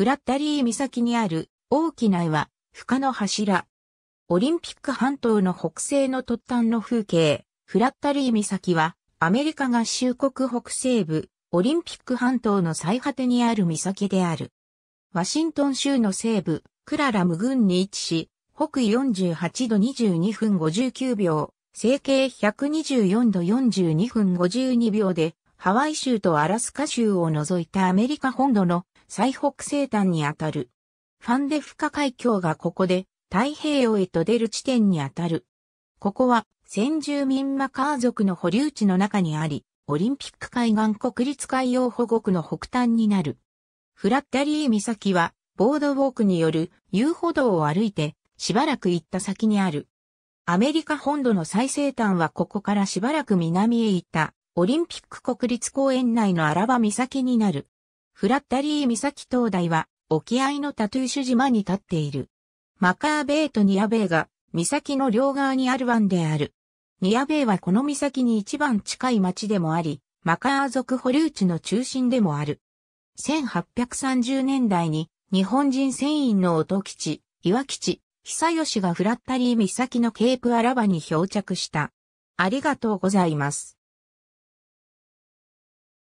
フラッタリー岬にある大きな岩、深の柱。オリンピック半島の北西の突端の風景、フラッタリー岬は、アメリカ合衆国北西部、オリンピック半島の最果てにある岬である。ワシントン州の西部、クララム郡に位置し、北緯48度22分59秒、西経124度42分52秒で、ハワイ州とアラスカ州を除いたアメリカ本土の最北西端にあたる。ファンデフカ海峡がここで太平洋へと出る地点にあたる。ここは先住民マカー族の保留地の中にあり、オリンピック海岸国立海洋保護区の北端になる。フラッタリー岬はボードウォークによる遊歩道を歩いてしばらく行った先にある。アメリカ本土の最西端はここからしばらく南へ行ったオリンピック国立公園内のアラバ岬になる。フラッタリー岬灯台は、沖合のタトゥーシュ島に立っている。マカーベイとニアベイが、岬の両側にある湾である。ニアベイはこの岬に一番近い町でもあり、マカー族保留地の中心でもある。1830年代に、日本人船員の音吉、岩吉、久吉がフラッタリー岬のケープアラバに漂着した。ありがとうございます。